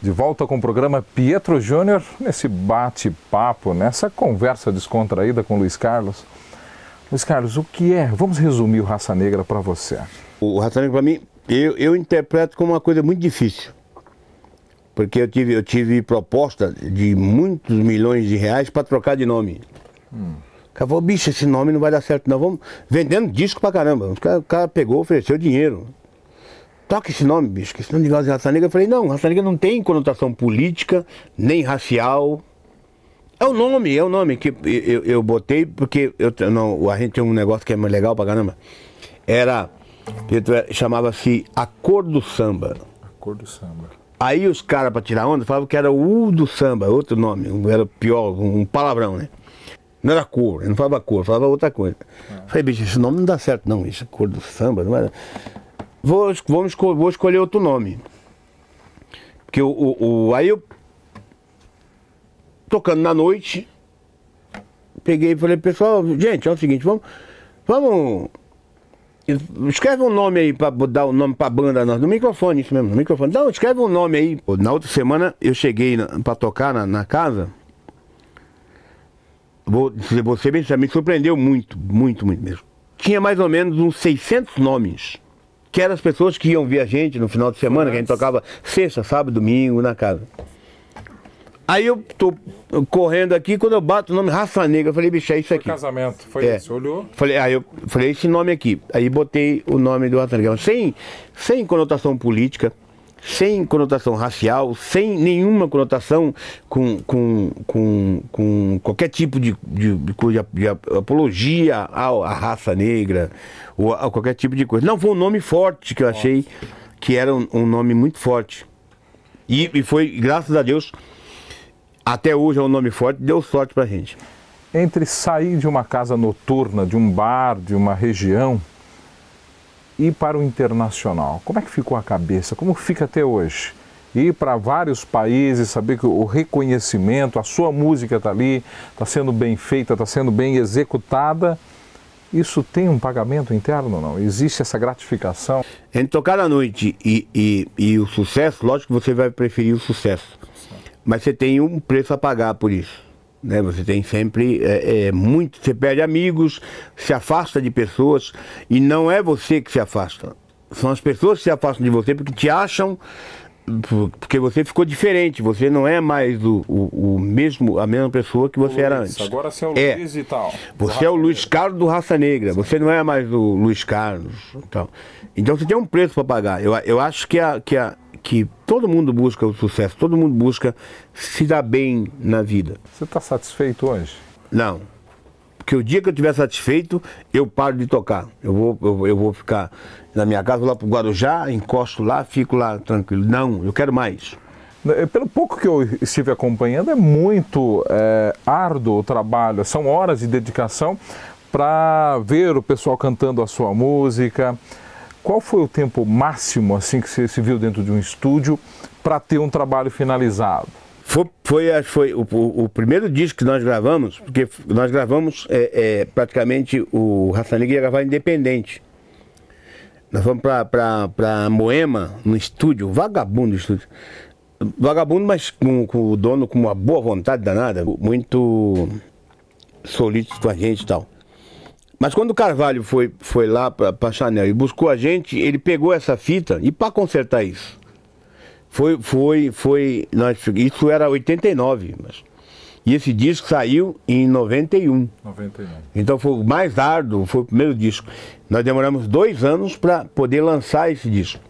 De volta com o programa Pietro Júnior, nesse bate-papo, nessa conversa descontraída com Luiz Carlos. Luiz Carlos, o que é? Vamos resumir o Raça Negra para você. O Raça Negra, para mim, eu, eu interpreto como uma coisa muito difícil. Porque eu tive, eu tive proposta de muitos milhões de reais para trocar de nome. Hum. O cara falou, bicho, esse nome não vai dar certo, não. Vamos vendendo disco para caramba. O cara, o cara pegou, ofereceu dinheiro toca esse nome, bicho, que esse nome de negócio de raça negra. Eu falei, não, raça negra não tem conotação política, nem racial. É o nome, é o nome que eu, eu botei, porque eu, não, a gente tem um negócio que é legal pra caramba. Era, chamava-se a Cor do Samba. A Cor do Samba. Aí os caras, pra tirar onda, falavam que era o U do samba, outro nome, era pior, um palavrão, né? Não era cor, eu não falava cor, falava outra coisa. Ah. Falei, bicho, esse nome não dá certo não, isso, cor do samba, não era. Vou, vamos, vou escolher outro nome. Porque o, o, o, aí eu. Tocando na noite, peguei e falei, pessoal, gente, é o seguinte, vamos. Vamos. Escreve um nome aí pra dar o um nome pra banda no microfone, isso mesmo, no microfone. Não, escreve um nome aí. Na outra semana eu cheguei na, pra tocar na, na casa. Vou, você me surpreendeu muito, muito, muito mesmo. Tinha mais ou menos uns 600 nomes que eram as pessoas que iam ver a gente no final de semana, que a gente tocava sexta, sábado, domingo na casa. Aí eu tô correndo aqui, quando eu bato o nome Raça Negra, eu falei, bicho, é isso aqui. Foi casamento, foi é. isso, olhou. Falei, aí eu falei esse nome aqui. Aí botei o nome do Raça Negra, sem, sem conotação política sem conotação racial, sem nenhuma conotação com, com, com, com qualquer tipo de, de, de, de apologia à, à, raça negra ou a, a, qualquer tipo de coisa. Não, foi um nome forte que eu achei que era um, um nome muito forte. E, e, foi, graças a Deus, até hoje é um nome forte, deu sorte pra gente. Entre sair de uma casa noturna, de um bar, de uma região e para o internacional? Como é que ficou a cabeça? Como fica até hoje? Ir para vários países, saber que o reconhecimento, a sua música está ali, está sendo bem feita, está sendo bem executada. Isso tem um pagamento interno não? Existe essa gratificação? É Entre tocar à noite e, e, e o sucesso, lógico que você vai preferir o sucesso. Mas você tem um preço a pagar por isso. Né? Você tem sempre é, é, muito, você perde amigos, se afasta de pessoas e não é você que se afasta. São as pessoas que se afastam de você porque te acham porque você ficou diferente, você não é mais o, o, o mesmo, a mesma pessoa que você Luiz, era antes. Agora você é o é. Luiz e tal. Você é o Luiz Carlos do Raça Negra, você não é mais o Luiz Carlos. Então, então você tem um preço para pagar. Eu, eu acho que a, que a, que todo mundo busca o sucesso, todo mundo busca se dar bem na vida. Você está satisfeito hoje? Não. Porque o dia que eu estiver satisfeito, eu paro de tocar. Eu vou, eu, eu vou ficar na minha casa, vou lá para o Guarujá, encosto lá, fico lá tranquilo. Não, eu quero mais. Eh, pelo pouco que eu estive acompanhando, é muito é, árduo o trabalho, são horas de dedicação para ver o pessoal cantando a sua música, qual foi o tempo máximo assim que você se viu dentro de um estúdio para ter um trabalho finalizado? Foi, foi, foi o, o, primeiro disco que nós gravamos, porque nós gravamos é, é, praticamente o Negra ia gravar independente. Nós fomos para Moema, no estúdio, vagabundo estúdio. Vagabundo, mas com, com o dono com uma boa vontade danada, muito solícito com a gente e tal. Mas quando o Carvalho foi, foi lá para Chanel e buscou a gente, ele pegou essa fita e para consertar isso. Foi, foi, foi. Nós, isso era 89, mas. E esse disco saiu em 91. 91. Então foi o mais árduo, foi o primeiro disco. Nós demoramos dois anos para poder lançar esse disco.